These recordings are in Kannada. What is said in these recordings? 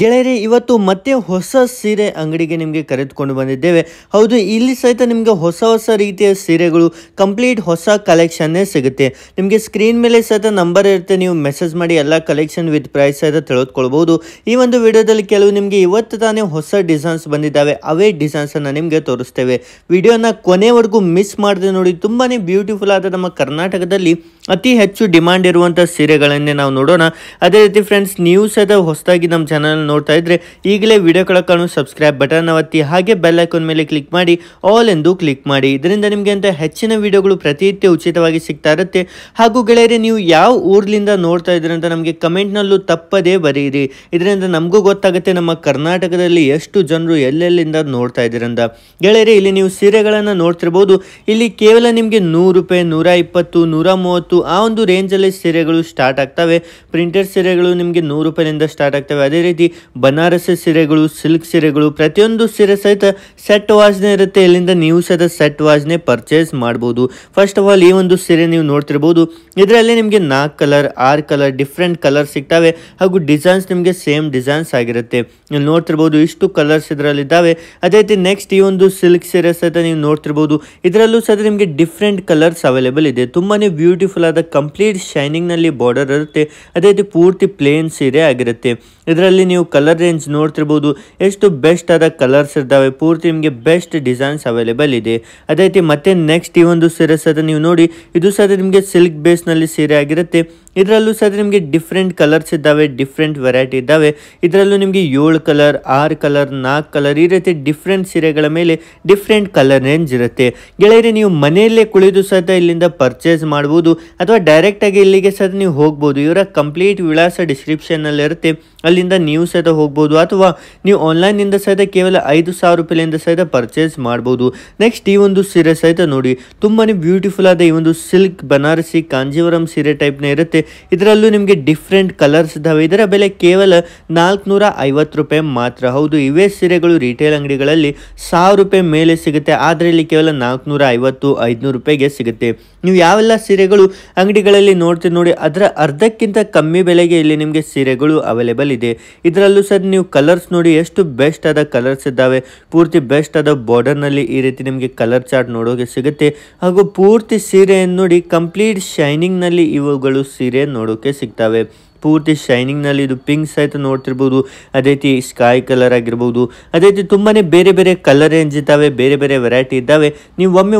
ಗೆಳೆಯರಿ ಇವತ್ತು ಮತ್ತೆ ಹೊಸ ಸೀರೆ ಅಂಗಡಿಗೆ ನಿಮಗೆ ಕರೆದುಕೊಂಡು ಬಂದಿದ್ದೇವೆ ಹೌದು ಇಲ್ಲಿ ಸಹಿತ ನಿಮಗೆ ಹೊಸ ಹೊಸ ರೀತಿಯ ಸೀರೆಗಳು ಕಂಪ್ಲೀಟ್ ಹೊಸ ಕಲೆಕ್ಷನ್ನೇ ಸಿಗುತ್ತೆ ನಿಮಗೆ ಸ್ಕ್ರೀನ್ ಮೇಲೆ ಸಹಿತ ನಂಬರ್ ಇರುತ್ತೆ ನೀವು ಮೆಸೇಜ್ ಮಾಡಿ ಎಲ್ಲ ಕಲೆಕ್ಷನ್ ವಿತ್ ಪ್ರೈಸ್ ಸಹಿತ ತಿಳಿದುಕೊಳ್ಬಹುದು ಈ ಒಂದು ವಿಡಿಯೋದಲ್ಲಿ ಕೆಲವು ನಿಮಗೆ ಇವತ್ತು ತಾನೇ ಹೊಸ ಡಿಸೈನ್ಸ್ ಬಂದಿದ್ದಾವೆ ಅವೇ ಡಿಸೈನ್ಸನ್ನು ನಿಮಗೆ ತೋರಿಸ್ತೇವೆ ವಿಡಿಯೋನ ಕೊನೆವರೆಗೂ ಮಿಸ್ ಮಾಡದೆ ನೋಡಿ ತುಂಬಾ ಬ್ಯೂಟಿಫುಲ್ ಆದ ನಮ್ಮ ಕರ್ನಾಟಕದಲ್ಲಿ ಅತಿ ಹೆಚ್ಚು ಡಿಮ್ಯಾಂಡ್ ಇರುವಂಥ ಸೀರೆಗಳನ್ನೇ ನಾವು ನೋಡೋಣ ಅದೇ ರೀತಿ ಫ್ರೆಂಡ್ಸ್ ನೀವು ಸಹಿತ ಹೊಸದಾಗಿ ನಮ್ಮ ಚಾನಲ್ ಚಾನಲ್ ನೋಡ್ತಾ ಇದ್ರೆ ಈಗಲೇ ವಿಡಿಯೋ ಕಾಣೋ ಸಬ್ಸ್ಕ್ರೈಬ್ ಬಟನ್ ಒತ್ತಿ ಹಾಗೆ ಬೆಲ್ ಐಕಾನ್ ಮೇಲೆ ಕ್ಲಿಕ್ ಮಾಡಿ ಆಲ್ ಎಂದು ಕ್ಲಿಕ್ ಮಾಡಿ ಇದರಿಂದ ನಿಮಗೆ ಅಂತ ಹೆಚ್ಚಿನ ವಿಡಿಯೋಗಳು ಪ್ರತಿನಿತ್ಯ ಉಚಿತವಾಗಿ ಸಿಗ್ತಾ ಇರುತ್ತೆ ಹಾಗೂ ಗೆಳೆಯರೆ ನೀವು ಯಾವ ಊರ್ಲಿಂದ ನೋಡ್ತಾ ಇದ್ರೆ ಅಂತ ನಮಗೆ ಕಮೆಂಟ್ನಲ್ಲೂ ತಪ್ಪದೇ ಬರೀರಿ ಇದರಿಂದ ನಮಗೂ ಗೊತ್ತಾಗುತ್ತೆ ನಮ್ಮ ಕರ್ನಾಟಕದಲ್ಲಿ ಎಷ್ಟು ಜನರು ಎಲ್ಲೆಲ್ಲಿಂದ ನೋಡ್ತಾ ಇದ್ದೀರಂತ ಗೆಳೆಯರೆ ಇಲ್ಲಿ ನೀವು ಸೀರೆಗಳನ್ನು ನೋಡ್ತಿರಬಹುದು ಇಲ್ಲಿ ಕೇವಲ ನಿಮಗೆ ನೂರು ರೂಪಾಯಿ ನೂರ ಇಪ್ಪತ್ತು ನೂರ ಮೂವತ್ತು ಆ ಒಂದು ರೇಂಜಲ್ಲಿ ಸೀರೆಗಳು ಸ್ಟಾರ್ಟ್ ಆಗ್ತವೆ ಪ್ರಿಂಟೆಡ್ ಸೀರೆಗಳು ನಿಮಗೆ ನೂರು ರೂಪಾಯಿಂದ ಸ್ಟಾರ್ಟ್ ಆಗ್ತವೆ ಅದೇ ರೀತಿ ಬನಾರಸ್ ಸೀರೆಗಳು ಸಿಲ್ಕ್ ಸೀರೆಗಳು ಪ್ರತಿಯೊಂದು ಸೀರೆ ಸಹಿತ ಸೆಟ್ ವಾಸನೆ ಇರುತ್ತೆ ಇಲ್ಲಿಂದ ನೀವು ಸಹಿತ ಸೆಟ್ ವಾಸನೆ ಪರ್ಚೇಸ್ ಮಾಡ್ಬೋದು ಫಸ್ಟ್ ಆಫ್ ಆಲ್ ಈ ಒಂದು ಸೀರೆ ನೀವು ನೋಡ್ತಿರ್ಬೋದು ಇದರಲ್ಲಿ ನಿಮಗೆ ನಾಲ್ಕು ಕಲರ್ ಆರು ಕಲರ್ ಡಿಫ್ರೆಂಟ್ ಕಲರ್ ಸಿಗ್ತವೆ ಹಾಗೂ ಡಿಸೈನ್ಸ್ ನಿಮಗೆ ಸೇಮ್ ಡಿಸೈನ್ಸ್ ಆಗಿರುತ್ತೆ ನೀವು ನೋಡ್ತಿರ್ಬೋದು ಇಷ್ಟು ಕಲರ್ಸ್ ಇದರಲ್ಲಿದ್ದಾವೆ ಅದೇ ರೀತಿ ನೆಕ್ಸ್ಟ್ ಈ ಒಂದು ಸಿಲ್ಕ್ ಸೀರೆ ಸಹಿತ ನೀವು ನೋಡ್ತಿರ್ಬೋದು ಇದರಲ್ಲೂ ಸಹ ನಿಮಗೆ ಡಿಫ್ರೆಂಟ್ ಕಲರ್ಸ್ ಅವೈಲೇಬಲ್ ಇದೆ ತುಂಬಾ ಬ್ಯೂಟಿಫುಲ್ ಆದ ಕಂಪ್ಲೀಟ್ ಶೈನಿಂಗ್ನಲ್ಲಿ ಬಾರ್ಡರ್ ಇರುತ್ತೆ ಅದೇ ರೀತಿ ಪೂರ್ತಿ ಪ್ಲೇನ್ ಸೀರೆ ಆಗಿರುತ್ತೆ ಇದರಲ್ಲಿ ನೀವು ಕಲರ್ ರೇಂಜ್ ನೋಡ್ತಿರ್ಬೋದು ಎಷ್ಟು ಬೆಸ್ಟ್ ಆದ ಕಲರ್ಸ್ ಇದ್ದಾವೆ ಪೂರ್ತಿ ನಿಮಗೆ ಬೆಸ್ಟ್ ಡಿಸೈನ್ಸ್ ಅವೈಲೇಬಲ್ ಇದೆ ಅದೇ ರೀತಿ ಮತ್ತೆ ನೆಕ್ಸ್ಟ್ ಈ ಒಂದು ಸೀರೆ ಸಹ ನೀವು ನೋಡಿ ಇದು ಸಹ ನಿಮಗೆ ಸಿಲ್ಕ್ ಬೇಸ್ನಲ್ಲಿ ಸೀರೆ ಆಗಿರುತ್ತೆ ಇದರಲ್ಲೂ ಸಹ ನಿಮಗೆ ಡಿಫ್ರೆಂಟ್ ಕಲರ್ಸ್ ಇದ್ದಾವೆ ಡಿಫ್ರೆಂಟ್ ವೆರೈಟಿ ಇದ್ದಾವೆ ಇದರಲ್ಲೂ ನಿಮಗೆ ಏಳು ಕಲರ್ ಆರು ಕಲರ್ ನಾಲ್ಕು ಕಲರ್ ಈ ರೀತಿ ಡಿಫ್ರೆಂಟ್ ಸೀರೆಗಳ ಮೇಲೆ ಡಿಫ್ರೆಂಟ್ ಕಲರ್ ರೇಂಜ್ ಇರುತ್ತೆ ಗೆಳೆಯರೆ ನೀವು ಮನೆಯಲ್ಲೇ ಕುಳಿದು ಸಹ ಇಲ್ಲಿಂದ ಪರ್ಚೇಸ್ ಮಾಡ್ಬೋದು ಅಥವಾ ಡೈರೆಕ್ಟಾಗಿ ಇಲ್ಲಿಗೆ ಸಹ ನೀವು ಹೋಗ್ಬೋದು ಇವರ ಕಂಪ್ಲೀಟ್ ವಿಳಾಸ ಡಿಸ್ಕ್ರಿಪ್ಷನ್ನಲ್ಲಿ ಇರುತ್ತೆ ಅಲ್ಲಿಂದ ನೀವು ಸಹಿತ ಹೋಗ್ಬೋದು ಅಥವಾ ನೀವು ಆನ್ಲೈನಿಂದ ಸಹಿತ ಕೇವಲ ಐದು ಸಾವಿರ ರೂಪಾಯಿಯಿಂದ ಸಹಿತ ಪರ್ಚೇಸ್ ಮಾಡ್ಬೋದು ನೆಕ್ಸ್ಟ್ ಈ ಒಂದು ಸೀರೆ ಸಹಿತ ನೋಡಿ ತುಂಬಾ ಬ್ಯೂಟಿಫುಲ್ ಆದ ಈ ಒಂದು ಸಿಲ್ಕ್ ಬನಾರಸಿ ಕಾಂಜೀವರಂ ಸೀರೆ ಟೈಪ್ನ ಇರುತ್ತೆ ಇದರಲ್ಲೂ ನಿಮಗೆ ಡಿಫ್ರೆಂಟ್ ಕಲರ್ಸ್ ಇದ್ದಾವೆ ಇದರ ಬೆಲೆ ಕೇವಲ ನಾಲ್ಕುನೂರ ಐವತ್ತು ರೂಪಾಯಿ ಮಾತ್ರ ಹೌದು ಇವೇ ಸೀರೆಗಳು ರಿಟೇಲ್ ಅಂಗಡಿಗಳಲ್ಲಿ ಸಾವಿರ ರೂಪಾಯಿ ಮೇಲೆ ಸಿಗುತ್ತೆ ಆದರೆ ಇಲ್ಲಿ ಕೇವಲ ನಾಲ್ಕುನೂರ ಐವತ್ತು ಐದುನೂರು ರೂಪಾಯಿಗೆ ಸಿಗುತ್ತೆ ನೀವು ಯಾವೆಲ್ಲ ಸೀರೆಗಳು ಅಂಗಡಿಗಳಲ್ಲಿ ನೋಡ್ತೀವಿ ನೋಡಿ ಅದರ ಅರ್ಧಕ್ಕಿಂತ ಕಮ್ಮಿ ಬೆಲೆಗೆ ಇಲ್ಲಿ ನಿಮಗೆ ಸೀರೆಗಳು ಅವೈಲೇಬಲ್ ಇದೆ ಇದರಲ್ಲೂ ಸರ್ ನೀವು ಕಲರ್ಸ್ ನೋಡಿ ಎಷ್ಟು ಬೆಸ್ಟ್ ಆದ ಕಲರ್ಸ್ ಇದ್ದಾವೆ ಪೂರ್ತಿ ಬೆಸ್ಟ್ ಆದ ಬಾರ್ಡರ್ನಲ್ಲಿ ಈ ರೀತಿ ನಿಮಗೆ ಕಲರ್ ಚಾರ್ಟ್ ನೋಡೋಕೆ ಸಿಗುತ್ತೆ ಹಾಗೂ ಪೂರ್ತಿ ಸೀರೆಯನ್ನು ನೋಡಿ ಕಂಪ್ಲೀಟ್ ಶೈನಿಂಗ್ನಲ್ಲಿ ಇವುಗಳು ಸೀರೆ ಸೀರೆ ನೋಡೋಕೆ ಸಿಗ್ತವೆ. ಪೂರ್ತಿ ಶೈನಿಂಗ್ನಲ್ಲಿ ಇದು ಪಿಂಕ್ ಸಹಿತ ನೋಡ್ತಿರ್ಬೋದು ಅದೇ ರೀತಿ ಸ್ಕೈ ಕಲರ್ ಆಗಿರ್ಬೋದು ಅದೇ ರೀತಿ ತುಂಬಾ ಬೇರೆ ಬೇರೆ ಕಲರ್ ರೇಂಜ್ ಇದ್ದಾವೆ ಬೇರೆ ಬೇರೆ ವೆರೈಟಿ ಇದ್ದಾವೆ ನೀವು ಒಮ್ಮೆ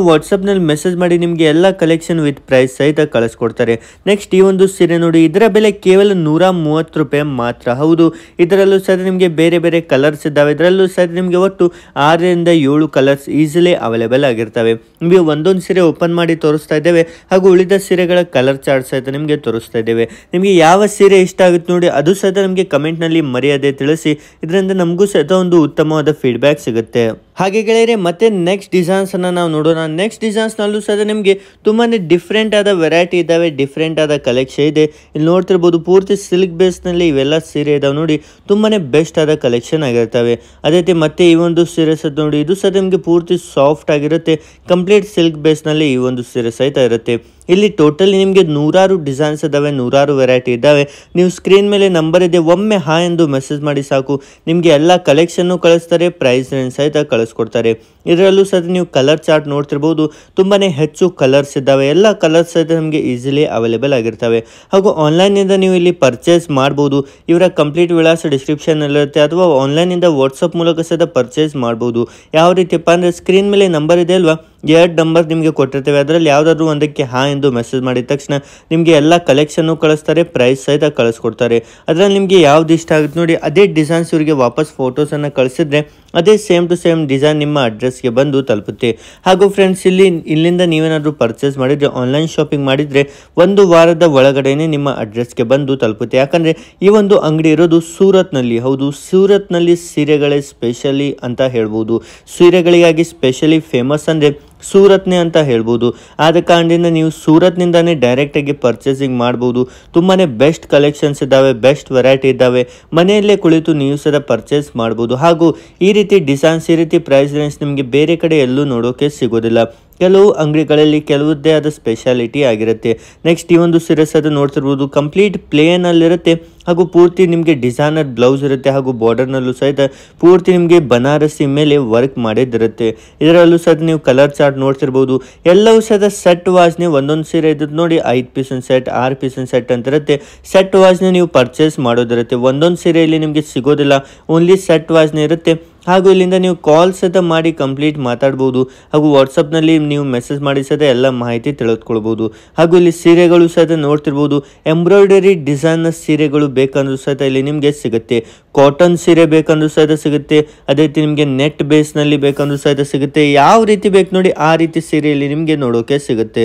ನಲ್ಲಿ ಮೆಸೇಜ್ ಮಾಡಿ ನಿಮಗೆ ಎಲ್ಲ ಕಲೆಕ್ಷನ್ ವಿತ್ ಪ್ರೈಸ್ ಸಹಿತ ಕಳಿಸ್ಕೊಡ್ತಾರೆ ನೆಕ್ಸ್ಟ್ ಈ ಒಂದು ಸೀರೆ ನೋಡಿ ಇದರ ಬೆಲೆ ಕೇವಲ ನೂರ ಮೂವತ್ತು ರೂಪಾಯಿ ಮಾತ್ರ ಹೌದು ಇದರಲ್ಲೂ ಸಹ ನಿಮಗೆ ಬೇರೆ ಬೇರೆ ಕಲರ್ಸ್ ಇದ್ದಾವೆ ಇದರಲ್ಲೂ ಸಹ ನಿಮಗೆ ಒಟ್ಟು ಆರರಿಂದ ಏಳು ಕಲರ್ಸ್ ಈಸಿಲಿ ಅವೈಲೇಬಲ್ ಆಗಿರ್ತವೆ ನಿಮಗೆ ಒಂದೊಂದು ಸೀರೆ ಓಪನ್ ಮಾಡಿ ತೋರಿಸ್ತಾ ಇದ್ದೇವೆ ಹಾಗೂ ಉಳಿದ ಸೀರೆಗಳ ಕಲರ್ ಚಾರ್ಟ್ ಸಹಿತ ನಿಮಗೆ ತೋರಿಸ್ತಾ ಇದ್ದೇವೆ ನಿಮಗೆ ಯಾವ ಸೀರೆ ಇಷ್ಟ ಆಗುತ್ತೆ ನೋಡಿ ಅದು ಸಹಿತ ನಮಗೆ ಕಮೆಂಟ್ನಲ್ಲಿ ಮರ್ಯಾದೆ ತಿಳಿಸಿ ಇದರಿಂದ ನಮಗೂ ಸಹ ಒಂದು ಉತ್ತಮವಾದ ಫೀಡ್ಬ್ಯಾಕ್ ಸಿಗುತ್ತೆ ಹಾಗೆ ಗೆಳೆಯರೆ ಮತ್ತೆ ನೆಕ್ಸ್ಟ್ ಡಿಸೈನ್ಸ್ ಅನ್ನ ನಾವು ನೋಡೋಣ ನೆಕ್ಸ್ಟ್ ಡಿಸೈನ್ಸ್ ನಲ್ಲೂ ಸಹ ನಿಮಗೆ ತುಂಬಾ ಡಿಫ್ರೆಂಟ್ ಆದ ವೆರೈಟಿ ಇದ್ದಾವೆ ಡಿಫ್ರೆಂಟ್ ಆದ ಕಲೆಕ್ಷನ್ ಇದೆ ಇಲ್ಲಿ ನೋಡ್ತಿರ್ಬೋದು ಪೂರ್ತಿ ಸಿಲ್ಕ್ ಬೇಸ್ನಲ್ಲಿ ಇವೆಲ್ಲ ಸೀರೆ ಇದಾವೆ ನೋಡಿ ತುಂಬಾ ಬೆಸ್ಟ್ ಆದ ಕಲೆಕ್ಷನ್ ಆಗಿರ್ತವೆ ಅದೇ ರೀತಿ ಮತ್ತೆ ಈ ಒಂದು ಸೀರೆ ಸಹ ನೋಡಿ ಇದು ಸಹ ನಿಮಗೆ ಪೂರ್ತಿ ಸಾಫ್ಟ್ ಆಗಿರುತ್ತೆ ಕಂಪ್ಲೀಟ್ ಸಿಲ್ಕ್ ಬೇಸ್ ನಲ್ಲಿ ಈ ಒಂದು ಸೀರೆ ಸಹಿತ ಇರುತ್ತೆ ಇಲ್ಲಿ ಟೋಟಲಿ ನಿಮಗೆ ನೂರಾರು ಡಿಸೈನ್ಸ್ ಇದ್ದಾವೆ ನೂರಾರು ವೆರೈಟಿ ಇದ್ದಾವೆ ನೀವು ಸ್ಕ್ರೀನ್ ಮೇಲೆ ನಂಬರ್ ಇದೆ ಒಮ್ಮೆ ಹಾ ಎಂದು ಮೆಸೇಜ್ ಮಾಡಿ ಸಾಕು ನಿಮಗೆ ಎಲ್ಲ ಕಲೆಕ್ಷನ್ ಕಳಿಸ್ತಾರೆ ಪ್ರೈಸ್ ರೇಂಜ್ ಸಹಿತ ಕಳಿಸ್ತಾರೆ ಕಳಿಸ್ಕೊಡ್ತಾರೆ ಇದರಲ್ಲೂ ಸಹ ನೀವು ಕಲರ್ ಚಾರ್ಟ್ ನೋಡ್ತಿರ್ಬೋದು ತುಂಬಾ ಹೆಚ್ಚು ಕಲರ್ಸ್ ಇದ್ದಾವೆ ಎಲ್ಲ ಕಲರ್ಸ್ ಸಹ ನಮಗೆ ಈಸಿಲಿ ಅವೈಲೇಬಲ್ ಆಗಿರ್ತವೆ ಹಾಗೂ ಆನ್ಲೈನಿಂದ ನೀವು ಇಲ್ಲಿ ಪರ್ಚೇಸ್ ಮಾಡ್ಬೋದು ಇವರ ಕಂಪ್ಲೀಟ್ ವಿಳಾಸ ಇರುತ್ತೆ ಅಥವಾ ಆನ್ಲೈನಿಂದ ವಾಟ್ಸಪ್ ಮೂಲಕ ಸಹ ಪರ್ಚೇಸ್ ಮಾಡ್ಬೋದು ಯಾವ ರೀತಿಯಪ್ಪ ಅಂದರೆ ಸ್ಕ್ರೀನ್ ಮೇಲೆ ನಂಬರ್ ಇದೆ ಅಲ್ವಾ ಎರಡು ನಂಬರ್ ನಿಮಗೆ ಕೊಟ್ಟಿರ್ತೇವೆ ಅದರಲ್ಲಿ ಯಾವುದಾದ್ರೂ ಒಂದಕ್ಕೆ ಹಾ ಎಂದು ಮೆಸೇಜ್ ಮಾಡಿದ ತಕ್ಷಣ ನಿಮಗೆ ಎಲ್ಲ ಕಲೆಕ್ಷನ್ನು ಕಳಿಸ್ತಾರೆ ಪ್ರೈಸ್ ಸಹಿತ ಕಳಿಸ್ಕೊಡ್ತಾರೆ ಅದರಲ್ಲಿ ನಿಮಗೆ ಯಾವ್ದು ಇಷ್ಟ ಆಗುತ್ತೆ ನೋಡಿ ಅದೇ ಡಿಸೈನ್ಸ್ ಇವರಿಗೆ ವಾಪಸ್ ಫೋಟೋಸನ್ನು ಕಳಿಸಿದ್ರೆ ಅದೇ ಸೇಮ್ ಟು ಸೇಮ್ ಡಿಸೈನ್ ನಿಮ್ಮ ಅಡ್ರೆಸ್ಗೆ ಬಂದು ತಲುಪುತ್ತೆ ಹಾಗೂ ಫ್ರೆಂಡ್ಸ್ ಇಲ್ಲಿ ಇಲ್ಲಿಂದ ನೀವೇನಾದರೂ ಪರ್ಚೇಸ್ ಮಾಡಿದರೆ ಆನ್ಲೈನ್ ಶಾಪಿಂಗ್ ಮಾಡಿದರೆ ಒಂದು ವಾರದ ಒಳಗಡೆನೆ ನಿಮ್ಮ ಅಡ್ರೆಸ್ಗೆ ಬಂದು ತಲುಪುತ್ತೆ ಯಾಕಂದರೆ ಈ ಒಂದು ಅಂಗಡಿ ಇರೋದು ಸೂರತ್ನಲ್ಲಿ ಹೌದು ಸೂರತ್ನಲ್ಲಿ ಸೀರೆಗಳೇ ಸ್ಪೆಷಲಿ ಅಂತ ಹೇಳ್ಬೋದು ಸೀರೆಗಳಿಗಾಗಿ ಸ್ಪೆಷಲಿ ಫೇಮಸ್ ಅಂದರೆ ಸೂರತ್ನೇ ಅಂತ ಹೇಳ್ಬೋದು ಆದ ಕಾರಣದಿಂದ ನೀವು ಸೂರತ್ನಿಂದನೇ ಡೈರೆಕ್ಟಾಗಿ ಪರ್ಚೇಸಿಂಗ್ ಮಾಡ್ಬೋದು ತುಂಬಾ ಬೆಸ್ಟ್ ಕಲೆಕ್ಷನ್ಸ್ ಇದ್ದಾವೆ ಬೆಸ್ಟ್ ವೆರೈಟಿ ಇದ್ದಾವೆ ಮನೆಯಲ್ಲೇ ಕುಳಿತು ನೀವು ಸಹ ಪರ್ಚೇಸ್ ಮಾಡ್ಬೋದು ಹಾಗೂ ಈ ರೀತಿ ಡಿಸೈನ್ಸ್ ಈ ರೀತಿ ಪ್ರೈಸ್ ರೇಂಜ್ ನಿಮಗೆ ಬೇರೆ ಕಡೆ ಎಲ್ಲೂ ನೋಡೋಕೆ ಸಿಗೋದಿಲ್ಲ ಕೆಲವು ಅಂಗಡಿಗಳಲ್ಲಿ ಕೆಲವುದೇ ಆದ ಸ್ಪೆಷಾಲಿಟಿ ಆಗಿರುತ್ತೆ ನೆಕ್ಸ್ಟ್ ಈ ಒಂದು ಸಿರಸ್ ಅದು ನೋಡ್ತಿರ್ಬೋದು ಕಂಪ್ಲೀಟ್ ಪ್ಲೇನಲ್ಲಿರುತ್ತೆ ಹಾಗೂ ಪೂರ್ತಿ ನಿಮಗೆ ಡಿಸೈನರ್ ಬ್ಲೌಸ್ ಇರುತ್ತೆ ಹಾಗೂ ಬಾರ್ಡರ್ನಲ್ಲೂ ಸಹಿತ ಪೂರ್ತಿ ನಿಮಗೆ ಬನಾರಸಿ ಮೇಲೆ ವರ್ಕ್ ಮಾಡಿದಿರುತ್ತೆ ಇದರಲ್ಲೂ ಸಹ ನೀವು ಕಲರ್ ಚಾರ್ಟ್ ನೋಡ್ತಿರ್ಬೋದು ಎಲ್ಲವೂ ಸಹ ಸೆಟ್ ವಾಸ್ನೆ ಒಂದೊಂದು ಸೀರೆ ಇದ್ದದ್ದು ನೋಡಿ ಐದು ಪೀಸನ್ ಸೆಟ್ ಆರು ಪೀಸನ್ ಸೆಟ್ ಅಂತ ಇರುತ್ತೆ ಸೆಟ್ ವಾಸ್ನೆ ನೀವು ಪರ್ಚೇಸ್ ಮಾಡೋದಿರುತ್ತೆ ಒಂದೊಂದು ಸೀರೆಯಲ್ಲಿ ನಿಮಗೆ ಸಿಗೋದಿಲ್ಲ ಓನ್ಲಿ ಸೆಟ್ ವಾಸ್ನೆ ಇರುತ್ತೆ ಹಾಗೂ ಇಲ್ಲಿಂದ ನೀವು ಕಾಲ್ ಸಹಿತ ಮಾಡಿ ಕಂಪ್ಲೀಟ್ ಮಾತಾಡ್ಬೋದು ಹಾಗೂ ವಾಟ್ಸಪ್ನಲ್ಲಿ ನೀವು ಮೆಸೇಜ್ ಮಾಡಿ ಸಹಿತ ಎಲ್ಲ ಮಾಹಿತಿ ತಿಳಿದುಕೊಳ್ಬೋದು ಹಾಗೂ ಇಲ್ಲಿ ಸೀರೆಗಳು ಸಹಿತ ನೋಡ್ತಿರ್ಬೋದು ಎಂಬ್ರಾಯ್ಡರಿ ಡಿಸೈನ್ನ ಸೀರೆಗಳು ಬೇಕಂದ್ರೂ ಸಹಿತ ಇಲ್ಲಿ ನಿಮಗೆ ಸಿಗುತ್ತೆ ಕಾಟನ್ ಸೀರೆ ಬೇಕಂದ್ರೂ ಸಹಿತ ಸಿಗುತ್ತೆ ಅದೇ ರೀತಿ ನಿಮಗೆ ನೆಟ್ ಬೇಸ್ನಲ್ಲಿ ಬೇಕಂದ್ರೂ ಸಹಿತ ಸಿಗುತ್ತೆ ಯಾವ ರೀತಿ ಬೇಕು ನೋಡಿ ಆ ರೀತಿ ಸೀರೆ ಇಲ್ಲಿ ನಿಮಗೆ ನೋಡೋಕೆ ಸಿಗುತ್ತೆ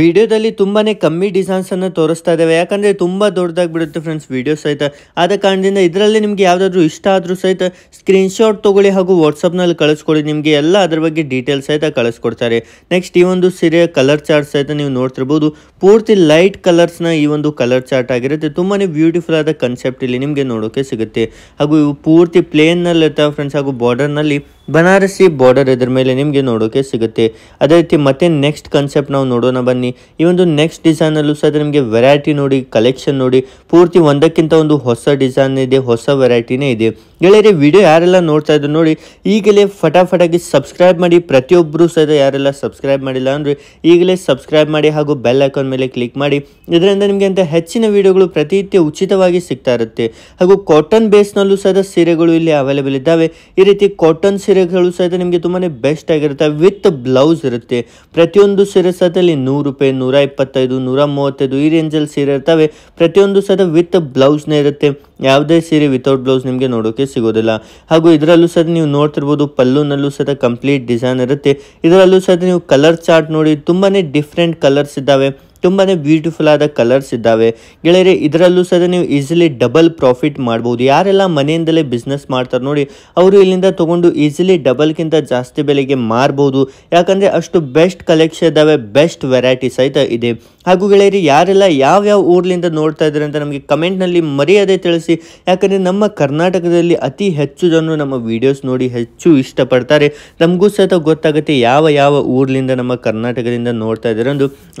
ವಿಡಿಯೋದಲ್ಲಿ ತುಂಬಾ ಕಮ್ಮಿ ಡಿಸೈನ್ಸ್ ಅನ್ನು ತೋರಿಸ್ತಾ ಇದ್ದಾವೆ ಯಾಕಂದರೆ ತುಂಬಾ ದೊಡ್ಡದಾಗಿ ಬಿಡುತ್ತೆ ಫ್ರೆಂಡ್ಸ್ ವಿಡಿಯೋ ಸಹಿತ ಆದ ಕಾರಣದಿಂದ ಇದರಲ್ಲಿ ನಿಮಗೆ ಯಾವುದಾದ್ರೂ ಇಷ್ಟ ಆದರೂ ಸಹಿತ ಸ್ಕ್ರೀನ್ಶಾಟ್ ತೊಗೊಳ್ಳಿ ಹಾಗೂ ನಲ್ಲಿ ಕಳಿಸ್ಕೊಡಿ ನಿಮಗೆ ಎಲ್ಲ ಅದರ ಬಗ್ಗೆ ಡೀಟೇಲ್ಸ್ ಸಹಿತ ಕಳಿಸ್ಕೊಡ್ತಾರೆ ನೆಕ್ಸ್ಟ್ ಈ ಒಂದು ಸೀರೆಯ ಕಲರ್ ಚಾರ್ಟ್ ಸಹಿತ ನೀವು ನೋಡ್ತಿರ್ಬೋದು ಪೂರ್ತಿ ಲೈಟ್ ಕಲರ್ಸ್ನ ಈ ಒಂದು ಕಲರ್ ಚಾರ್ಟ್ ಆಗಿರುತ್ತೆ ತುಂಬಾ ಬ್ಯೂಟಿಫುಲ್ ಆದ ಕನ್ಸೆಪ್ಟ್ ಇಲ್ಲಿ ನಿಮಗೆ ನೋಡೋಕೆ ಸಿಗುತ್ತೆ ಹಾಗೂ ಇವು ಪೂರ್ತಿ ಪ್ಲೇನ್ ಇರ್ತಾವೆ ಫ್ರೆಂಡ್ಸ್ ಹಾಗೂ ಬಾರ್ಡರ್ನಲ್ಲಿ ಬನಾರಸಿ ಬಾರ್ಡರ್ ಇದ್ರ ಮೇಲೆ ನಿಮಗೆ ನೋಡೋಕೆ ಸಿಗುತ್ತೆ ಅದೇ ರೀತಿ ಮತ್ತೆ ನೆಕ್ಸ್ಟ್ ಕನ್ಸೆಪ್ಟ್ ನಾವು ನೋಡೋಣ ಬನ್ನಿ ಬನ್ನಿ ಈ ಒಂದು ನೆಕ್ಸ್ಟ್ ಡಿಸೈನ್ ಅಲ್ಲೂ ಸಹ ನಿಮಗೆ ವೆರೈಟಿ ನೋಡಿ ಕಲೆಕ್ಷನ್ ನೋಡಿ ಪೂರ್ತಿ ಒಂದಕ್ಕಿಂತ ಒಂದು ಹೊಸ ಡಿಸೈನ್ ಇದೆ ಹೊಸ ವೆರೈಟಿನೇ ಇದೆ ಗೆಳೆಯರೆ ವಿಡಿಯೋ ಯಾರೆಲ್ಲ ನೋಡ್ತಾ ಇದ್ರು ನೋಡಿ ಈಗಲೇ ಫಟಾಫಟಾಗಿ ಸಬ್ಸ್ಕ್ರೈಬ್ ಮಾಡಿ ಪ್ರತಿಯೊಬ್ಬರು ಸಹ ಯಾರೆಲ್ಲ ಸಬ್ಸ್ಕ್ರೈಬ್ ಮಾಡಿಲ್ಲ ಅಂದ್ರೆ ಈಗಲೇ ಸಬ್ಸ್ಕ್ರೈಬ್ ಮಾಡಿ ಹಾಗೂ ಬೆಲ್ ಐಕಾನ್ ಮೇಲೆ ಕ್ಲಿಕ್ ಮಾಡಿ ಇದರಿಂದ ನಿಮಗೆ ಅಂತ ಹೆಚ್ಚಿನ ವಿಡಿಯೋಗಳು ಪ್ರತಿನಿತ್ಯ ಉಚಿತವಾಗಿ ಸಿಗ್ತಾ ಇರುತ್ತೆ ಹಾಗೂ ಕಾಟನ್ ಬೇಸ್ನಲ್ಲೂ ಸಹ ಸೀರೆಗಳು ಇಲ್ಲಿ ಅವೈಲೇಬಲ್ ಇದ್ದಾವೆ ಈ ರೀತಿ ಕಾಟನ್ ಸೀರೆಗಳು ಸಹಿತ ನಿಮಗೆ ತುಂಬಾ ಬೆಸ್ಟ್ ಆಗಿರುತ್ತೆ ವಿತ್ ಬ್ಲೌಸ್ ಇರುತ್ತೆ ಪ್ರತಿಯೊಂದು ಸೀರೆ ಸಹ ಇಲ್ಲಿ ನೂರು ರೂಪಾಯಿ ನೂರ ಇಪ್ಪತ್ತೈದು ನೂರ ಮೂವತ್ತೈದು ಈ ರೇಂಜಲ್ಲಿ ಸೀರೆ ಇರ್ತವೆ ಪ್ರತಿಯೊಂದು ಸಹ ವಿತ್ ಬ್ಲೌಸ್ನೇ ಇರುತ್ತೆ ಯಾವುದೇ ಸೀರೆ ವಿತೌಟ್ ಬ್ಲೌಸ್ ನಿಮಗೆ ನೋಡೋಕೆ ಸಿಗೋದಿಲ್ಲ ಹಾಗೂ ಇದರಲ್ಲೂ ಸಹ ನೀವು ನೋಡ್ತಿರ್ಬೋದು ಪಲ್ಲುನಲ್ಲೂ ಸಹ ಕಂಪ್ಲೀಟ್ ಡಿಸೈನ್ ಇರುತ್ತೆ ಇದರಲ್ಲೂ ಸಹ ನೀವು ಕಲರ್ ಚಾರ್ಟ್ ನೋಡಿ ತುಂಬಾ ಡಿಫ್ರೆಂಟ್ ಕಲರ್ಸ್ ಇದ್ದಾವೆ ತುಂಬಾ ಬ್ಯೂಟಿಫುಲ್ ಆದ ಕಲರ್ಸ್ ಇದ್ದಾವೆ ಗೆಳೆಯರೆ ಇದರಲ್ಲೂ ಸಹ ನೀವು ಈಸಿಲಿ ಡಬಲ್ ಪ್ರಾಫಿಟ್ ಮಾಡ್ಬೋದು ಯಾರೆಲ್ಲ ಮನೆಯಿಂದಲೇ ಬಿಸ್ನೆಸ್ ಮಾಡ್ತಾರೆ ನೋಡಿ ಅವರು ಇಲ್ಲಿಂದ ತೊಗೊಂಡು ಈಸಿಲಿ ಡಬಲ್ಗಿಂತ ಜಾಸ್ತಿ ಬೆಲೆಗೆ ಮಾರಬಹುದು ಯಾಕಂದರೆ ಅಷ್ಟು ಬೆಸ್ಟ್ ಕಲೆಕ್ಷನ್ ಇದ್ದಾವೆ ಬೆಸ್ಟ್ ವೆರೈಟಿ ಸಹಿತ ಇದೆ ಹಾಗೂ ಗೆಳೆಯರಿ ಯಾರೆಲ್ಲ ಯಾವ್ಯಾವ ಊರ್ಲಿಂದ ನೋಡ್ತಾ ಇದ್ದಾರೆ ಅಂತ ನಮಗೆ ಕಮೆಂಟ್ನಲ್ಲಿ ಮರ್ಯಾದೆ ತಿಳಿಸಿ ಯಾಕಂದರೆ ನಮ್ಮ ಕರ್ನಾಟಕದಲ್ಲಿ ಅತಿ ಹೆಚ್ಚು ಜನರು ನಮ್ಮ ವಿಡಿಯೋಸ್ ನೋಡಿ ಹೆಚ್ಚು ಇಷ್ಟಪಡ್ತಾರೆ ನಮಗೂ ಸಹಿತ ಗೊತ್ತಾಗುತ್ತೆ ಯಾವ ಯಾವ ಊರ್ಲಿಂದ ನಮ್ಮ ಕರ್ನಾಟಕದಿಂದ ನೋಡ್ತಾ ಇದ್ದಾರೆ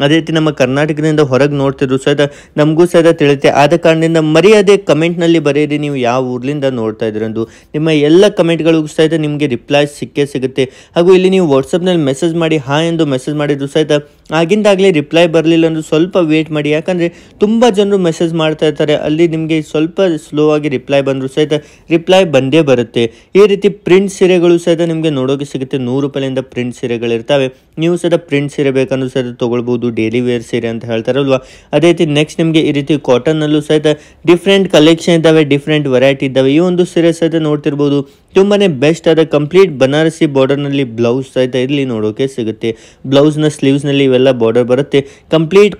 ಅದೇ ರೀತಿ ನಮ್ಮ ಕರ್ನಾಟಕ ಕರ್ನಾಟಕದಿಂದ ಹೊರಗೆ ನೋಡ್ತಿದ್ರು ಸಹಿತ ನಮಗೂ ಸಹಿತ ತಿಳಿಯುತ್ತೆ ಆದ ಕಾರಣದಿಂದ ಮರ್ಯಾದೆ ಕಮೆಂಟ್ನಲ್ಲಿ ಬರೆಯಿರಿ ನೀವು ಯಾವ ಊರ್ಲಿಂದ ನೋಡ್ತಾ ಇದ್ರಂದು ನಿಮ್ಮ ಎಲ್ಲ ಕಮೆಂಟ್ಗಳಿಗೂ ಸಹಿತ ನಿಮಗೆ ರಿಪ್ಲೈ ಸಿಕ್ಕೇ ಸಿಗುತ್ತೆ ಹಾಗೂ ಇಲ್ಲಿ ನೀವು ವಾಟ್ಸಪ್ನಲ್ಲಿ ಮೆಸೇಜ್ ಮಾಡಿ ಹಾ ಎಂದು ಮೆಸೇಜ್ ಮಾಡಿದ್ರು ಸಹಿತ ಆಗಿಂದಾಗಲೇ ರಿಪ್ಲೈ ಬರಲಿಲ್ಲ ಅಂದ್ರೆ ಸ್ವಲ್ಪ ವೇಟ್ ಮಾಡಿ ಯಾಕಂದರೆ ತುಂಬ ಜನರು ಮೆಸೇಜ್ ಮಾಡ್ತಾ ಇರ್ತಾರೆ ಅಲ್ಲಿ ನಿಮಗೆ ಸ್ವಲ್ಪ ಸ್ಲೋ ಆಗಿ ರಿಪ್ಲೈ ಬಂದರೂ ಸಹಿತ ರಿಪ್ಲೈ ಬಂದೇ ಬರುತ್ತೆ ಈ ರೀತಿ ಪ್ರಿಂಟ್ ಸೀರೆಗಳು ಸಹಿತ ನಿಮಗೆ ನೋಡೋಕೆ ಸಿಗುತ್ತೆ ನೂರು ರೂಪಾಯಿಂದ ಪ್ರಿಂಟ್ ಸೀರೆಗಳಿರ್ತವೆ ನೀವು ಸಹಿತ ಪ್ರಿಂಟ್ ಸೀರೆ ಬೇಕಂದ್ರೂ ಸಹಿತ ತೊಗೊಳ್ಬೋದು ಡೈಲಿ ವೇರ್ ಸೀರೆ ಅಂತ ಹೇಳ್ತಾರಲ್ವಾ ಅದೇ ರೀತಿ ನೆಕ್ಸ್ಟ್ ನಿಮಗೆ ಈ ರೀತಿ ಕಾಟನ್ನಲ್ಲೂ ಸಹಿತ ಡಿಫ್ರೆಂಟ್ ಕಲೆಕ್ಷನ್ ಇದ್ದಾವೆ ಡಿಫ್ರೆಂಟ್ ವೆರೈಟಿ ಇದ್ದಾವೆ ಈ ಒಂದು ಸೀರೆ ಸಹಿತ ನೋಡ್ತಿರ್ಬೋದು ತುಂಬಾ ಬೆಸ್ಟ್ ಆದ ಕಂಪ್ಲೀಟ್ ಬನಾರಸಿ ಬಾರ್ಡರ್ನಲ್ಲಿ ಬ್ಲೌಸ್ ಸಹಿತ ಇಲ್ಲಿ ನೋಡೋಕೆ ಸಿಗುತ್ತೆ ಬ್ಲೌಸ್ನ ಸ್ಲೀವ್ಸ್ನಲ್ಲಿ ಇವೆಲ್ಲ ಬಾರ್ಡರ್ ಬರುತ್ತೆ ಕಂಪ್ಲೀಟ್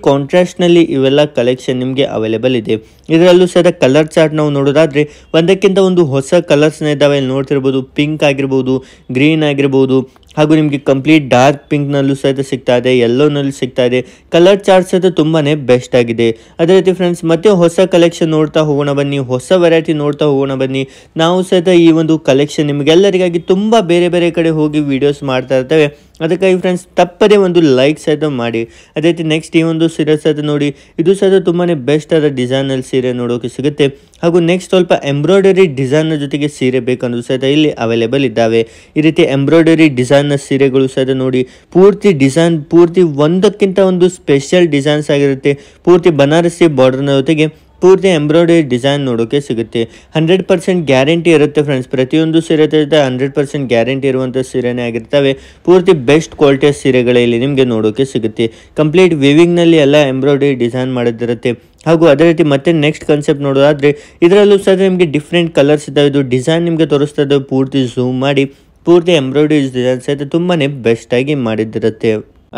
ನಲ್ಲಿ ಇವೆಲ್ಲ ಕಲೆಕ್ಷನ್ ನಿಮಗೆ ಅವೈಲೇಬಲ್ ಇದೆ ಇದರಲ್ಲೂ ಸಹ ಕಲರ್ ಚಾರ್ಟ್ ನಾವು ನೋಡೋದಾದ್ರೆ ಒಂದಕ್ಕಿಂತ ಒಂದು ಹೊಸ ಕಲರ್ಸ್ ಇದಾವೆ ಇಲ್ಲಿ ನೋಡ್ತಿರ್ಬೋದು ಪಿಂಕ್ ಆಗಿರ್ಬೋದು ಗ್ರೀನ್ ಆಗಿರ್ಬೋದು ಹಾಗೂ ನಿಮಗೆ ಕಂಪ್ಲೀಟ್ ಡಾರ್ಕ್ ಪಿಂಕ್ನಲ್ಲೂ ಸಹಿತ ಸಿಗ್ತಾ ಇದೆ ಯೆಲ್ಲೋನಲ್ಲೂ ಸಿಗ್ತಾ ಇದೆ ಕಲರ್ ಚಾರ್ಟ್ ಸಹಿತ ತುಂಬಾ ಬೆಸ್ಟ್ ಆಗಿದೆ ಅದೇ ರೀತಿ ಫ್ರೆಂಡ್ಸ್ ಮತ್ತೆ ಹೊಸ ಕಲೆಕ್ಷನ್ ನೋಡ್ತಾ ಹೋಗೋಣ ಬನ್ನಿ ಹೊಸ ವೆರೈಟಿ ನೋಡ್ತಾ ಹೋಗೋಣ ಬನ್ನಿ ನಾವು ಸಹಿತ ಈ ಒಂದು ಕಲೆಕ್ಷನ್ ನಿಮಗೆಲ್ಲರಿಗಾಗಿ ತುಂಬ ಬೇರೆ ಬೇರೆ ಕಡೆ ಹೋಗಿ ವಿಡಿಯೋಸ್ ಮಾಡ್ತಾ ಇರ್ತೇವೆ ಅದಕ್ಕಾಗಿ ಫ್ರೆಂಡ್ಸ್ ತಪ್ಪದೇ ಒಂದು ಲೈಕ್ ಸಹಿತ ಮಾಡಿ ಅದೇ ರೀತಿ ನೆಕ್ಸ್ಟ್ ಈ ಒಂದು ಸೀರೆ ಸಹಿತ ನೋಡಿ ಇದು ಸಹಿತ ತುಂಬಾ ಬೆಸ್ಟ್ ಆದ ಡಿಸೈನಲ್ಲಿ ಸೀರೆ ನೋಡೋಕೆ ಸಿಗುತ್ತೆ ಹಾಗೂ ನೆಕ್ಸ್ಟ್ ಸ್ವಲ್ಪ ಎಂಬ್ರಾಯ್ಡರಿ ಡಿಸೈನ್ ಜೊತೆಗೆ ಸೀರೆ ಬೇಕಂದ್ರೂ ಸಹಿತ ಇಲ್ಲಿ ಅವೈಲೇಬಲ್ ಇದ್ದಾವೆ ಈ ರೀತಿ ಎಂಬ್ರಾಯ್ಡರಿ ಡಿಸೈನ್ ಡಿಸೈನ್ನ ಸೀರೆಗಳು ಸಹ ನೋಡಿ ಪೂರ್ತಿ ಡಿಸೈನ್ ಪೂರ್ತಿ ಒಂದಕ್ಕಿಂತ ಒಂದು ಸ್ಪೆಷಲ್ ಡಿಸೈನ್ಸ್ ಆಗಿರುತ್ತೆ ಪೂರ್ತಿ ಬನಾರಸಿ ಬಾರ್ಡರ್ನ ಜೊತೆಗೆ ಪೂರ್ತಿ ಎಂಬ್ರಾಯ್ಡರಿ ಡಿಸೈನ್ ನೋಡೋಕೆ ಸಿಗುತ್ತೆ ಹಂಡ್ರೆಡ್ ಪರ್ಸೆಂಟ್ ಗ್ಯಾರಂಟಿ ಇರುತ್ತೆ ಫ್ರೆಂಡ್ಸ್ ಪ್ರತಿಯೊಂದು ಸೀರೆ ತೆಗೆದ ಹಂಡ್ರೆಡ್ ಪರ್ಸೆಂಟ್ ಗ್ಯಾರಂಟಿ ಇರುವಂಥ ಸೀರೆನೇ ಆಗಿರ್ತವೆ ಪೂರ್ತಿ ಬೆಸ್ಟ್ ಕ್ವಾಲಿಟಿಯ ಸೀರೆಗಳಲ್ಲಿ ನಿಮಗೆ ನೋಡೋಕೆ ಸಿಗುತ್ತೆ ಕಂಪ್ಲೀಟ್ ವಿವಿಂಗ್ನಲ್ಲಿ ಎಲ್ಲ ಎಂಬ್ರಾಯ್ಡರಿ ಡಿಸೈನ್ ಮಾಡಿದ್ದಿರುತ್ತೆ ಹಾಗೂ ಅದೇ ರೀತಿ ಮತ್ತೆ ನೆಕ್ಸ್ಟ್ ಕನ್ಸೆಪ್ಟ್ ನೋಡೋದಾದರೆ ಇದರಲ್ಲೂ ಸಹ ನಿಮಗೆ ಡಿಫ್ರೆಂಟ್ ಕಲರ್ಸ್ ಇದ್ದಾವೆ ಇದು ಡಿಸೈನ್ ನಿಮಗೆ ತೋರಿಸ್ತಾ ಇದ್ದಾವೆ ಪೂರ್ತಿ ಝೂಮ್ ಮಾಡಿ ಪೂರ್ತಿ ಎಂಬ್ರಾಯ್ಡರಿ ಡಿಸೈನ್ಸ್ ಇದೆ ತುಂಬಾನೇ ಬೆಸ್ಟ್ ಆಗಿ ಮಾಡಿದ್ದಿರುತ್ತೆ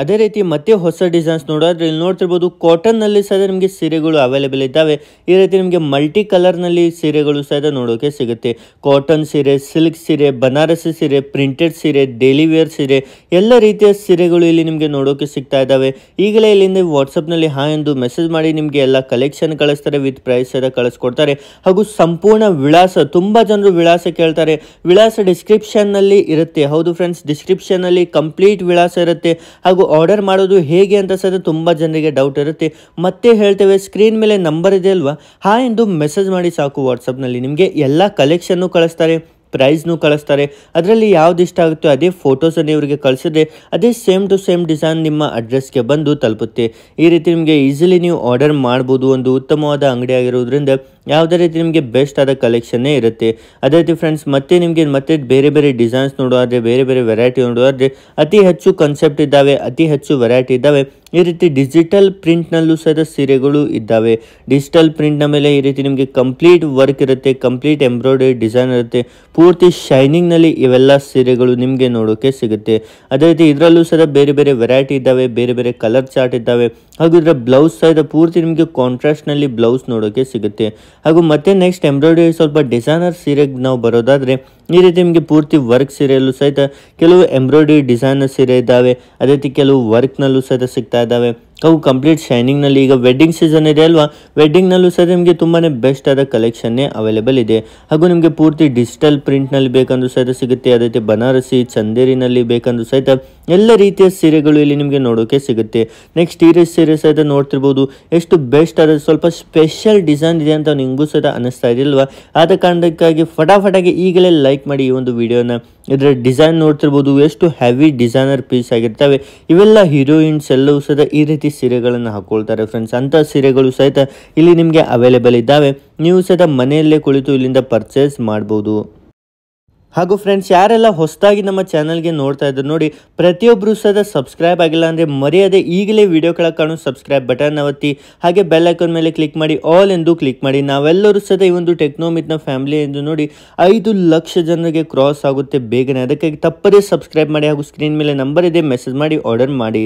ಅದೇ ರೀತಿ ಮತ್ತೆ ಹೊಸ ಡಿಸೈನ್ಸ್ ನೋಡೋದ್ರೆ ಇಲ್ಲಿ ನೋಡ್ತಿರ್ಬೋದು ಕಾಟನ್ನಲ್ಲಿ ಸಹ ನಿಮಗೆ ಸೀರೆಗಳು ಅವೈಲೇಬಲ್ ಇದ್ದಾವೆ ಈ ರೀತಿ ನಿಮಗೆ ಮಲ್ಟಿ ಕಲರ್ನಲ್ಲಿ ಸೀರೆಗಳು ಸಹ ನೋಡೋಕೆ ಸಿಗುತ್ತೆ ಕಾಟನ್ ಸೀರೆ ಸಿಲ್ಕ್ ಸೀರೆ ಬನಾರಸಿ ಸೀರೆ ಪ್ರಿಂಟೆಡ್ ಸೀರೆ ಡೇಲಿ ವೇರ್ ಸೀರೆ ಎಲ್ಲ ರೀತಿಯ ಸೀರೆಗಳು ಇಲ್ಲಿ ನಿಮಗೆ ನೋಡೋಕೆ ಸಿಗ್ತಾ ಇದ್ದಾವೆ ಈಗಲೇ ಇಲ್ಲಿಂದ ವಾಟ್ಸಪ್ನಲ್ಲಿ ಹಾ ಎಂದು ಮೆಸೇಜ್ ಮಾಡಿ ನಿಮಗೆ ಎಲ್ಲ ಕಲೆಕ್ಷನ್ ಕಳಿಸ್ತಾರೆ ವಿತ್ ಪ್ರೈಸ್ ಸಹ ಕಳಿಸ್ಕೊಡ್ತಾರೆ ಹಾಗೂ ಸಂಪೂರ್ಣ ವಿಳಾಸ ತುಂಬ ಜನರು ವಿಳಾಸ ಕೇಳ್ತಾರೆ ವಿಳಾಸ ಡಿಸ್ಕ್ರಿಪ್ಷನ್ನಲ್ಲಿ ಇರುತ್ತೆ ಹೌದು ಫ್ರೆಂಡ್ಸ್ ಡಿಸ್ಕ್ರಿಪ್ಷನ್ನಲ್ಲಿ ಕಂಪ್ಲೀಟ್ ವಿಳಾಸ ಇರುತ್ತೆ ಹಾಗೂ ಆರ್ಡರ್ ಮಾಡೋದು ಹೇಗೆ ಅಂತ ಸಹ ತುಂಬ ಜನರಿಗೆ ಡೌಟ್ ಇರುತ್ತೆ ಮತ್ತೆ ಹೇಳ್ತೇವೆ ಸ್ಕ್ರೀನ್ ಮೇಲೆ ನಂಬರ್ ಇದೆ ಅಲ್ವಾ ಹಾ ಎಂದು ಮೆಸೇಜ್ ಮಾಡಿ ಸಾಕು ವಾಟ್ಸಪ್ನಲ್ಲಿ ನಿಮಗೆ ಎಲ್ಲ ಕಲೆಕ್ಷನ್ನು ಕಳಿಸ್ತಾರೆ ಪ್ರೈಸ್ನು ಕಳಿಸ್ತಾರೆ ಅದರಲ್ಲಿ ಯಾವ್ದು ಇಷ್ಟ ಆಗುತ್ತೋ ಅದೇ ಫೋಟೋಸನ್ನು ಇವರಿಗೆ ಕಳಿಸಿದ್ರೆ ಅದೇ ಸೇಮ್ ಟು ಸೇಮ್ ಡಿಸೈನ್ ನಿಮ್ಮ ಅಡ್ರೆಸ್ಗೆ ಬಂದು ತಲುಪುತ್ತೆ ಈ ರೀತಿ ನಿಮಗೆ ಈಸಿಲಿ ನೀವು ಆರ್ಡರ್ ಮಾಡ್ಬೋದು ಒಂದು ಉತ್ತಮವಾದ ಅಂಗಡಿ ಆಗಿರೋದ್ರಿಂದ ಯಾವುದೇ ರೀತಿ ನಿಮಗೆ ಬೆಸ್ಟ್ ಆದ ಕಲೆಕ್ಷನ್ನೇ ಇರುತ್ತೆ ಅದೇ ರೀತಿ ಫ್ರೆಂಡ್ಸ್ ಮತ್ತೆ ನಿಮಗೆ ಮತ್ತೆ ಬೇರೆ ಬೇರೆ ಡಿಸೈನ್ಸ್ ನೋಡೋದಾದರೆ ಬೇರೆ ಬೇರೆ ವೆರೈಟಿ ನೋಡೋದಾದರೆ ಅತಿ ಹೆಚ್ಚು ಕನ್ಸೆಪ್ಟ್ ಇದ್ದಾವೆ ಅತಿ ಹೆಚ್ಚು ವೆರೈಟಿ ಇದ್ದಾವೆ ಈ ರೀತಿ ಡಿಜಿಟಲ್ ಪ್ರಿಂಟ್ನಲ್ಲೂ ಸಹ ಸೀರೆಗಳು ಇದ್ದಾವೆ ಡಿಜಿಟಲ್ ಪ್ರಿಂಟ್ನ ಮೇಲೆ ಈ ರೀತಿ ನಿಮಗೆ ಕಂಪ್ಲೀಟ್ ವರ್ಕ್ ಇರುತ್ತೆ ಕಂಪ್ಲೀಟ್ ಎಂಬ್ರಾಯ್ಡರಿ ಡಿಸೈನ್ ಇರುತ್ತೆ ಪೂರ್ತಿ ಶೈನಿಂಗ್ನಲ್ಲಿ ಇವೆಲ್ಲ ಸೀರೆಗಳು ನಿಮಗೆ ನೋಡೋಕ್ಕೆ ಸಿಗುತ್ತೆ ಅದೇ ರೀತಿ ಇದರಲ್ಲೂ ಸಹ ಬೇರೆ ಬೇರೆ ವೆರೈಟಿ ಇದ್ದಾವೆ ಬೇರೆ ಬೇರೆ ಕಲರ್ ಚಾರ್ಟ್ ಇದ್ದಾವೆ ಹಾಗೂ ಇದರ ಬ್ಲೌಸ್ ಸಹ ಪೂರ್ತಿ ನಿಮಗೆ ಕಾಂಟ್ರಾಸ್ಟ್ನಲ್ಲಿ ಬ್ಲೌಸ್ ನೋಡೋಕ್ಕೆ ಸಿಗುತ್ತೆ ಹಾಗೂ ಮತ್ತೆ ನೆಕ್ಸ್ಟ್ ಎಂಬ್ರಾಯ್ಡರಿ ಸ್ವಲ್ಪ ಡಿಸೈನರ್ ಸೀರೆಗೆ ನಾವು ಬರೋದಾದರೆ ಈ ರೀತಿ ನಿಮಗೆ ಪೂರ್ತಿ ವರ್ಕ್ ಸೀರೆಯಲ್ಲೂ ಸಹಿತ ಕೆಲವು ಎಂಬ್ರಾಯ್ಡರಿ ಡಿಸೈನ್ ಸೀರೆ ಇದ್ದಾವೆ ಅದೇ ರೀತಿ ಕೆಲವು ವರ್ಕ್ನಲ್ಲೂ ಸಹಿತ ಸಿಗ್ತಾ ಇದ್ದಾವೆ ಅವು ಕಂಪ್ಲೀಟ್ ಶೈನಿಂಗ್ನಲ್ಲಿ ಈಗ ವೆಡ್ಡಿಂಗ್ ಸೀಸನ್ ಇದೆ ಅಲ್ವಾ ವೆಡ್ಡಿಂಗ್ನಲ್ಲೂ ಸಹ ನಿಮಗೆ ತುಂಬಾ ಬೆಸ್ಟ್ ಆದ ಕಲೆಕ್ಷನ್ನೇ ಅವೈಲೇಬಲ್ ಇದೆ ಹಾಗೂ ನಿಮಗೆ ಪೂರ್ತಿ ಡಿಜಿಟಲ್ ಪ್ರಿಂಟ್ನಲ್ಲಿ ಬೇಕಂದ್ರೂ ಸಹಿತ ಸಿಗುತ್ತೆ ಅದೇ ರೀತಿ ಬನಾರಸಿ ಚಂದೇರಿನಲ್ಲಿ ಬೇಕಂದ್ರೂ ಸಹಿತ ಎಲ್ಲ ರೀತಿಯ ಸೀರೆಗಳು ಇಲ್ಲಿ ನಿಮಗೆ ನೋಡೋಕೆ ಸಿಗುತ್ತೆ ನೆಕ್ಸ್ಟ್ ಈ ರೀತಿ ಸೀರೆ ಸಹಿತ ನೋಡ್ತಿರ್ಬೋದು ಎಷ್ಟು ಬೆಸ್ಟ್ ಆದ ಸ್ವಲ್ಪ ಸ್ಪೆಷಲ್ ಡಿಸೈನ್ ಇದೆ ಅಂತ ನಿಮಗೂ ಸಹಿತ ಅನಿಸ್ತಾ ಇದೆಯಲ್ವಾ ಆದ ಕಾರಣಕ್ಕಾಗಿ ಫಟಾಫಟಾಗಿ ಈಗಲೇ ಲೈಕ್ ಲೈಕ್ ಮಾಡಿ ಈ ಒಂದು ವಿಡಿಯೋನ ಇದರ ಡಿಸೈನ್ ನೋಡ್ತಿರ್ಬೋದು ಎಷ್ಟು ಹೆವಿ ಡಿಸೈನರ್ ಪೀಸ್ ಆಗಿರ್ತವೆ ಇವೆಲ್ಲ ಹೀರೋಯಿನ್ಸ್ ಎಲ್ಲವೂ ಸಹ ಈ ರೀತಿ ಸೀರೆಗಳನ್ನು ಹಾಕೊಳ್ತಾರೆ ಫ್ರೆಂಡ್ಸ್ ಅಂಥ ಸೀರೆಗಳು ಸಹಿತ ಇಲ್ಲಿ ನಿಮಗೆ ಅವೈಲೇಬಲ್ ಇದ್ದಾವೆ ನೀವು ಸಹಿತ ಮನೆಯಲ್ಲೇ ಕುಳಿತು ಇಲ್ಲಿಂದ ಪರ್ಚೇಸ್ ಮಾಡ್ಬೋದು ಹಾಗೂ ಫ್ರೆಂಡ್ಸ್ ಯಾರೆಲ್ಲ ಹೊಸದಾಗಿ ನಮ್ಮ ಚಾನಲ್ಗೆ ನೋಡ್ತಾ ಇದ್ದಾರೆ ನೋಡಿ ಪ್ರತಿಯೊಬ್ಬರು ಸಹ ಸಬ್ಸ್ಕ್ರೈಬ್ ಆಗಿಲ್ಲ ಅಂದರೆ ಮರೆಯದೆ ಈಗಲೇ ವೀಡಿಯೋ ಕೆಳಗೆ ಕಾಣೋ ಸಬ್ಸ್ಕ್ರೈಬ್ ಬಟನ್ ಅವತ್ತಿ ಹಾಗೆ ಬೆಲ್ ಐಕಾನ್ ಮೇಲೆ ಕ್ಲಿಕ್ ಮಾಡಿ ಆಲ್ ಎಂದು ಕ್ಲಿಕ್ ಮಾಡಿ ನಾವೆಲ್ಲರೂ ಸಹ ಈ ಒಂದು ಟೆಕ್ನೋಮಿತ್ನ ಫ್ಯಾಮಿಲಿ ಎಂದು ನೋಡಿ ಐದು ಲಕ್ಷ ಜನರಿಗೆ ಕ್ರಾಸ್ ಆಗುತ್ತೆ ಬೇಗನೆ ಅದಕ್ಕೆ ತಪ್ಪದೇ ಸಬ್ಸ್ಕ್ರೈಬ್ ಮಾಡಿ ಹಾಗೂ ಸ್ಕ್ರೀನ್ ಮೇಲೆ ನಂಬರ್ ಇದೆ ಮೆಸೇಜ್ ಮಾಡಿ ಆರ್ಡರ್ ಮಾಡಿ